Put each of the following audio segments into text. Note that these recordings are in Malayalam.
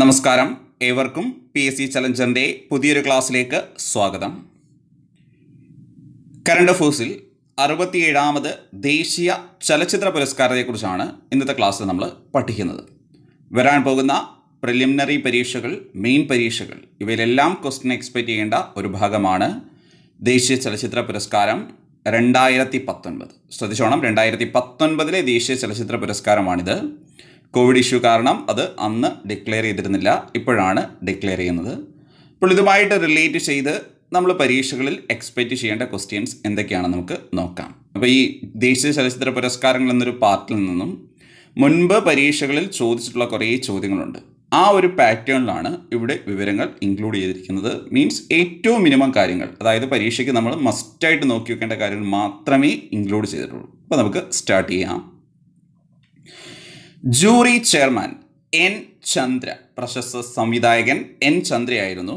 നമസ്കാരം ഏവർക്കും പി എസ് സി ചലഞ്ചറിൻ്റെ പുതിയൊരു ക്ലാസ്സിലേക്ക് സ്വാഗതം കരണ്ട് അഫേഴ്സിൽ അറുപത്തിയേഴാമത് ദേശീയ ചലച്ചിത്ര പുരസ്കാരത്തെക്കുറിച്ചാണ് ഇന്നത്തെ ക്ലാസ്സിൽ നമ്മൾ പഠിക്കുന്നത് വരാൻ പോകുന്ന പ്രിലിമിനറി പരീക്ഷകൾ മെയിൻ പരീക്ഷകൾ ഇവയിലെല്ലാം ക്വസ്റ്റ്യൻ എക്സ്പെക്റ്റ് ചെയ്യേണ്ട ഒരു ഭാഗമാണ് ദേശീയ ചലച്ചിത്ര പുരസ്കാരം രണ്ടായിരത്തി പത്തൊൻപത് ശ്രദ്ധിച്ചോണം രണ്ടായിരത്തി പത്തൊൻപതിലെ ദേശീയ ചലച്ചിത്ര പുരസ്കാരമാണിത് കോവിഡ് ഇഷ്യൂ കാരണം അത് അന്ന് ഡിക്ലെയർ ചെയ്തിരുന്നില്ല ഇപ്പോഴാണ് ഡിക്ലെയർ ചെയ്യുന്നത് അപ്പോൾ ഇതുമായിട്ട് റിലേറ്റ് ചെയ്ത് നമ്മൾ പരീക്ഷകളിൽ എക്സ്പെക്റ്റ് ചെയ്യേണ്ട ക്വസ്റ്റ്യൻസ് എന്തൊക്കെയാണെന്ന് നമുക്ക് നോക്കാം അപ്പോൾ ഈ ദേശീയ ചലച്ചിത്ര പുരസ്കാരങ്ങൾ എന്നൊരു പാർട്ടിൽ നിന്നും മുൻപ് പരീക്ഷകളിൽ ചോദിച്ചിട്ടുള്ള കുറേ ചോദ്യങ്ങളുണ്ട് ആ ഒരു പാറ്റേണിലാണ് ഇവിടെ വിവരങ്ങൾ ഇൻക്ലൂഡ് ചെയ്തിരിക്കുന്നത് മീൻസ് ഏറ്റവും മിനിമം കാര്യങ്ങൾ അതായത് പരീക്ഷയ്ക്ക് നമ്മൾ മസ്റ്റായിട്ട് നോക്കി വെക്കേണ്ട കാര്യങ്ങൾ മാത്രമേ ഇൻക്ലൂഡ് ചെയ്തിട്ടുള്ളൂ അപ്പോൾ നമുക്ക് സ്റ്റാർട്ട് ചെയ്യാം ജൂറി ചെയർമാൻ എൻ ചന്ദ്ര പ്രശസ്ത സംവിധായകൻ എൻ ചന്ദ്രയായിരുന്നു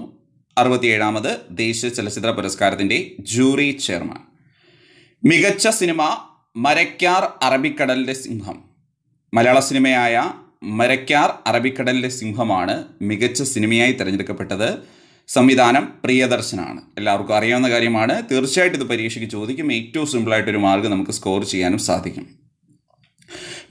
അറുപത്തിയേഴാമത് ദേശീയ ചലച്ചിത്ര പുരസ്കാരത്തിൻ്റെ ജൂറി ചെയർമാൻ മികച്ച സിനിമ മരക്കാർ അറബിക്കടലിന്റെ സിംഹം മലയാള സിനിമയായ മരക്കാർ അറബിക്കടലിലെ സിംഹമാണ് മികച്ച സിനിമയായി തിരഞ്ഞെടുക്കപ്പെട്ടത് സംവിധാനം പ്രിയദർശനാണ് എല്ലാവർക്കും അറിയാവുന്ന കാര്യമാണ് തീർച്ചയായിട്ടും ഇത് പരീക്ഷയ്ക്ക് ചോദിക്കും ഏറ്റവും സിമ്പിളായിട്ടൊരു മാർഗ്ഗം നമുക്ക് സ്കോർ ചെയ്യാനും സാധിക്കും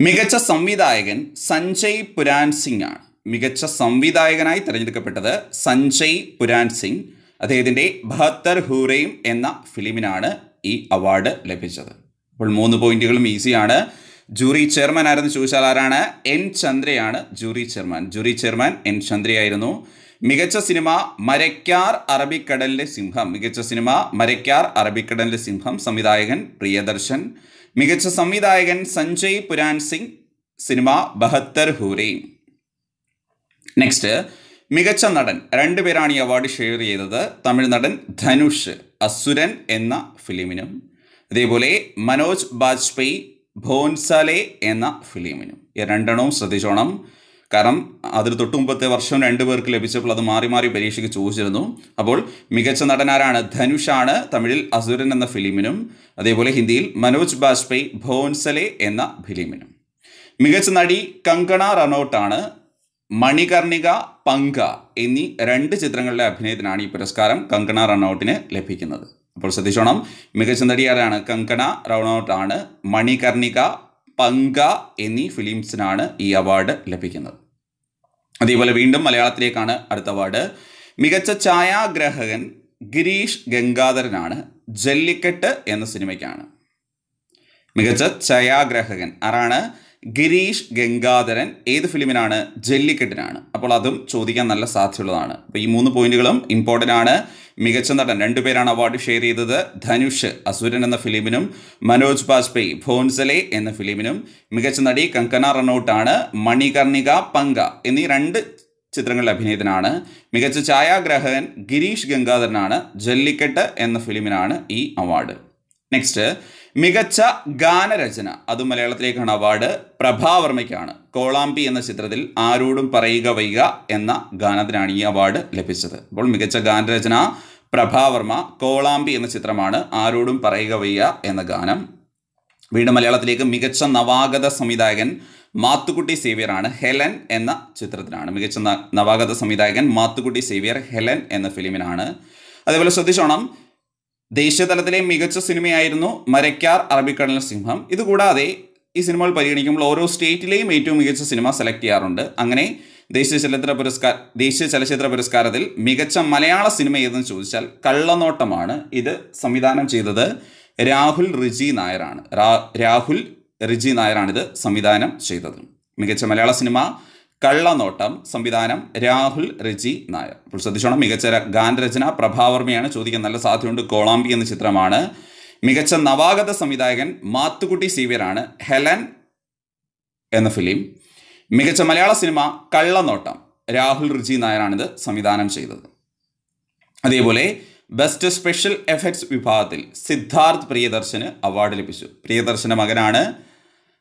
മികച്ച സംവിധായകൻ സഞ്ജയ് പുരാൻ സിംഗ് ആണ് മികച്ച സംവിധായകനായി തിരഞ്ഞെടുക്കപ്പെട്ടത് സഞ്ജയ് പുരാൻ സിംഗ് അദ്ദേഹത്തിൻ്റെ ബഹത്തർ ഹൂറയും എന്ന ഫിലിമിനാണ് ഈ അവാർഡ് ലഭിച്ചത് അപ്പോൾ മൂന്ന് പോയിന്റുകളും ഈസിയാണ് ജൂറി ചെയർമാൻ ആയിരുന്നു ചോദിച്ചാൽ ആരാണ് എൻ ചന്ദ്രയാണ് jury chairman jury chairman N ചന്ദ്രയായിരുന്നു മികച്ച സിനിമ മരക്കാർ അറബിക്കടലിലെ സിംഹം മികച്ച സിനിമ മരക്കാർ അറബിക്കടലിലെ സിംഹം സംവിധായകൻ പ്രിയദർശൻ മികച്ച സംവിധായകൻ സഞ്ജയ് പുരാൻ സിംഗ് സിനിമ ബഹത്തർ ഹൂരി നെക്സ്റ്റ് മികച്ച നടൻ രണ്ടുപേരാണ് ഈ അവാർഡ് ഷെയർ ചെയ്തത് തമിഴ് നടൻ ധനുഷ് അസുരൻ എന്ന ഫിലിമിനും അതേപോലെ മനോജ് ബാജ്പേയി ഭോൻസാലെ എന്ന ഫിലിമിനും ഈ രണ്ടെണ്ണവും ശ്രദ്ധിച്ചോണം കാരണം അതിന് തൊട്ട് മുമ്പത്തെ വർഷം രണ്ടു പേർക്ക് ലഭിച്ചപ്പോൾ അത് മാറി മാറി പരീക്ഷയ്ക്ക് ചോദിച്ചിരുന്നു അപ്പോൾ മികച്ച നടനാരാണ് ധനുഷാണ് തമിഴിൽ അസുരൻ എന്ന ഫിലിമിനും അതേപോലെ ഹിന്ദിയിൽ മനോജ് ബാജ്പേയി ഭോൻസലെ എന്ന ഫിലിമിനും മികച്ച നടി കങ്കണ റണോട്ടാണ് മണികർണിക പങ്ക എന്നീ രണ്ട് ചിത്രങ്ങളിലെ അഭിനയത്തിനാണ് ഈ പുരസ്കാരം കങ്കണ റണൌട്ടിന് ലഭിക്കുന്നത് അപ്പോൾ ശ്രദ്ധിച്ചോണം മികച്ച നടിയാരാണ് കങ്കണ റണൌട്ടാണ് മണികർണിക പങ്ക എന്നീ ഫിലിംസിനാണ് ഈ അവാർഡ് ലഭിക്കുന്നത് അതേപോലെ വീണ്ടും മലയാളത്തിലേക്കാണ് അടുത്ത വാർഡ് മികച്ച ഛായാഗ്രഹകൻ ഗിരീഷ് ഗംഗാധരനാണ് ജല്ലിക്കെട്ട് എന്ന സിനിമയ്ക്കാണ് മികച്ച ഛായാഗ്രഹകൻ ആരാണ് ഗിരീഷ് ഗംഗാധരൻ ഏത് ഫിലിമിനാണ് ജെല്ലിക്കെട്ടിനാണ് അപ്പോൾ അതും ചോദിക്കാൻ നല്ല സാധ്യതയുള്ളതാണ് അപ്പോൾ ഈ മൂന്ന് പോയിന്റുകളും ഇമ്പോർട്ടൻ്റ് ആണ് മികച്ച നടൻ രണ്ടുപേരാണ് അവാർഡ് ഷെയർ ചെയ്തത് ധനുഷ് അസുരൻ എന്ന ഫിലിമിനും മനോജ് ബാജ്പേയി ഭോൻസലെ എന്ന ഫിലിമിനും മികച്ച നടി കങ്കന റണൌട്ടാണ് മണികർണിക പങ്ക എന്നീ രണ്ട് ചിത്രങ്ങളിലെ അഭിനേതനാണ് മികച്ച ഛായാഗ്രഹകൻ ഗിരീഷ് ഗംഗാധരനാണ് ജല്ലിക്കെട്ട് എന്ന ഫിലിമിനാണ് ഈ അവാർഡ് നെക്സ്റ്റ് മികച്ച ഗാനരചന അത് മലയാളത്തിലേക്കാണ് അവാർഡ് പ്രഭാവർമ്മയ്ക്കാണ് കോളാമ്പി എന്ന ചിത്രത്തിൽ ആരോടും പറയുക വൈക എന്ന ഗാനത്തിനാണ് ഈ അവാർഡ് ലഭിച്ചത് അപ്പോൾ മികച്ച ഗാനരചന പ്രഭാവർമ്മ കോളാമ്പി എന്ന ചിത്രമാണ് ആരോടും പറയുക വയ്യ എന്ന ഗാനം വീണ്ടും മലയാളത്തിലേക്ക് മികച്ച നവാഗത സംവിധായകൻ മാത്തുക്കുട്ടി സേവ്യറാണ് ഹെലൻ എന്ന ചിത്രത്തിനാണ് മികച്ച നവാഗത സംവിധായകൻ മാത്തുക്കുട്ടി സേവ്യർ ഹെലൻ എന്ന ഫിലിമിനാണ് അതേപോലെ ശ്രദ്ധിച്ചോണം ദേശീയതലത്തിലെ മികച്ച സിനിമയായിരുന്നു മരക്കാർ അറബിക്കടൽ സിംഹം ഇതുകൂടാതെ ഈ സിനിമകൾ പരിഗണിക്കുമ്പോൾ ഓരോ സ്റ്റേറ്റിലെയും ഏറ്റവും മികച്ച സിനിമ സെലക്ട് ചെയ്യാറുണ്ട് അങ്ങനെ ദേശീയ ചലച്ചിത്ര പുരസ്കാര ദേശീയ ചലച്ചിത്ര പുരസ്കാരത്തിൽ മികച്ച മലയാള സിനിമ ഏതെന്ന് ചോദിച്ചാൽ കള്ളനോട്ടമാണ് ഇത് സംവിധാനം ചെയ്തത് രാഹുൽ റിജി നായരാണ് രാഹുൽ റിജി നായരാണിത് സംവിധാനം ചെയ്തത് മികച്ച മലയാള സിനിമ കള്ളനോട്ടം സംവിധാനം രാഹുൽ രജി നായർ അപ്പോൾ ശ്രദ്ധിച്ചോണം മികച്ച ഗാനരചന പ്രഭാവർമ്മയാണ് ചോദിക്കാൻ നല്ല സാധ്യതയുണ്ട് കോളാമ്പി എന്ന ചിത്രമാണ് മികച്ച നവാഗത സംവിധായകൻ മാത്തുകുട്ടി സീവിയറാണ് ഹെലൻ എന്ന ഫിലിം മികച്ച മലയാള സിനിമ കള്ളനോട്ടം രാഹുൽ റിജി നായരാണിത് സംവിധാനം ചെയ്തത് അതേപോലെ ബെസ്റ്റ് സ്പെഷ്യൽ എഫക്ട്സ് വിഭാഗത്തിൽ സിദ്ധാർത്ഥ് പ്രിയദർശന് അവാർഡ് ലഭിച്ചു പ്രിയദർശന മകനാണ്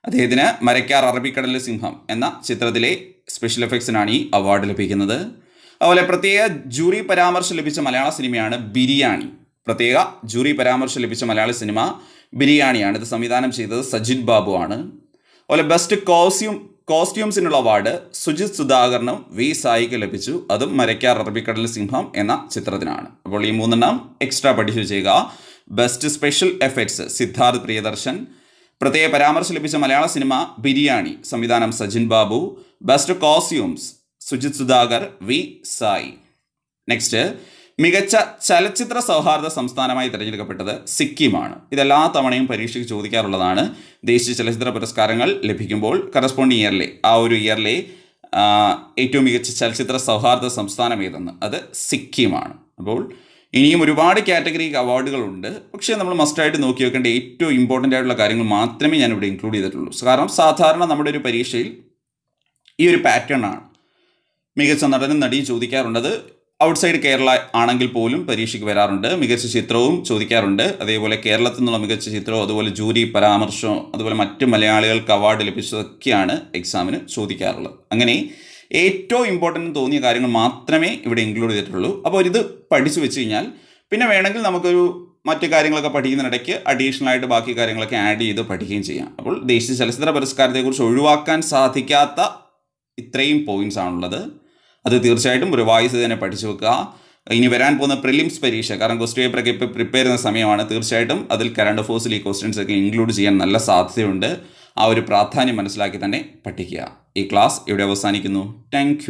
അദ്ദേഹത്തിന് മരക്കാർ അറബിക്കടലിലെ സിംഹം എന്ന ചിത്രത്തിലെ സ്പെഷ്യൽ എഫക്ട്സിനാണ് ഈ അവാർഡ് ലഭിക്കുന്നത് അതുപോലെ പ്രത്യേക ജൂറി പരാമർശം ലഭിച്ച മലയാള സിനിമയാണ് ബിരിയാണി പ്രത്യേക ജൂറി പരാമർശം ലഭിച്ച മലയാള സിനിമ ബിരിയാണിയാണ് ഇത് സംവിധാനം ചെയ്തത് സജിത് ബാബു ആണ് അതുപോലെ ബെസ്റ്റ് കോസ്റ്റ്യൂം കോസ്റ്റ്യൂംസിനുള്ള അവാർഡ് സുജിത് സുധാകരനും വി സായിക്ക് ലഭിച്ചു അതും മരക്കാർ അറബിക്കടൽ സിംഹം എന്ന ചിത്രത്തിനാണ് അപ്പോൾ ഈ മൂന്നെണ്ണം എക്സ്ട്രാ പഠിച്ചു ചെയ്യുക best special effects Siddharth Priyadarshan പ്രത്യേക പരാമർശം ലഭിച്ച മലയാള സിനിമ ബിരിയാണി സംവിധാനം Sajin Babu best costumes Sujith Sudhakar V Sai next മികച്ച ചലച്ചിത്ര സൗഹാർദ്ദ സംസ്ഥാനമായി തിരഞ്ഞെടുക്കപ്പെട്ടത് സിക്കിമാണ് ഇതെല്ലാ തവണയും പരീക്ഷയ്ക്ക് ചോദിക്കാറുള്ളതാണ് ദേശീയ ചലച്ചിത്ര പുരസ്കാരങ്ങൾ ലഭിക്കുമ്പോൾ കറസ്പോണ്ടിങ് ഇയറിലെ ആ ഒരു ഇയറിലെ ഏറ്റവും മികച്ച ചലച്ചിത്ര സൗഹാർദ്ദ സംസ്ഥാനം ഏതെന്ന് അത് സിക്കിമാണ് അപ്പോൾ ഇനിയും ഒരുപാട് കാറ്റഗറി അവാർഡുകളുണ്ട് പക്ഷേ നമ്മൾ മസ്റ്റായിട്ട് നോക്കി വെക്കേണ്ട ഏറ്റവും ഇമ്പോർട്ടൻ്റ് ആയിട്ടുള്ള കാര്യങ്ങൾ മാത്രമേ ഞാൻ ഇവിടെ ഇൻക്ലൂഡ് ചെയ്തിട്ടുള്ളൂ കാരണം സാധാരണ നമ്മുടെ ഒരു പരീക്ഷയിൽ ഈ ഒരു പാറ്റേൺ ആണ് മികച്ച നടനും നടിയും ചോദിക്കാറുണ്ടത് ഔട്ട്സൈഡ് കേരള ആണെങ്കിൽ പോലും പരീക്ഷയ്ക്ക് വരാറുണ്ട് മികച്ച ചിത്രവും ചോദിക്കാറുണ്ട് അതേപോലെ കേരളത്തിൽ നിന്നുള്ള മികച്ച ചിത്രവും അതുപോലെ ജൂറി പരാമർശവും അതുപോലെ മറ്റ് മലയാളികൾക്ക് അവാർഡ് ലഭിച്ചതൊക്കെയാണ് എക്സാമിന് ചോദിക്കാറുള്ളത് അങ്ങനെ ഏറ്റവും ഇമ്പോർട്ടൻ്റ് തോന്നിയ കാര്യങ്ങൾ മാത്രമേ ഇവിടെ ഇൻക്ലൂഡ് ചെയ്തിട്ടുള്ളൂ അപ്പോൾ ഇത് പഠിച്ചു വെച്ച് കഴിഞ്ഞാൽ പിന്നെ വേണമെങ്കിൽ നമുക്കൊരു മറ്റു കാര്യങ്ങളൊക്കെ പഠിക്കുന്നതിനിടയ്ക്ക് അഡീഷണൽ ആയിട്ട് ബാക്കി കാര്യങ്ങളൊക്കെ ആഡ് ചെയ്ത് പഠിക്കുകയും ചെയ്യാം അപ്പോൾ ദേശീയ ചലച്ചിത്ര പുരസ്കാരത്തെക്കുറിച്ച് ഒഴിവാക്കാൻ സാധിക്കാത്ത ഇത്രയും പോയിൻറ്റ്സ് ആണുള്ളത് അത് തീർച്ചയായിട്ടും റിവൈസ് തന്നെ പഠിച്ചു വെക്കുക ഇനി വരാൻ പോകുന്ന പ്രിലിംസ് പരീക്ഷ കാരണം ക്വസ്റ്റ്യൻ പേപ്പറൊക്കെ ഇപ്പോൾ പ്രിപ്പയർ ചെയ്യുന്ന സമയമാണ് തീർച്ചയായിട്ടും അതിൽ കറണ്ട് അഫേഴ്സിൽ ഈ ക്വസ്റ്റ്യൻസ് ഒക്കെ ഇൻക്ലൂഡ് ചെയ്യാൻ നല്ല സാധ്യതയുണ്ട് ആ ഒരു പ്രാധാന്യം മനസ്സിലാക്കി തന്നെ പഠിക്കുക ഈ ക്ലാസ് ഇവിടെ അവസാനിക്കുന്നു താങ്ക്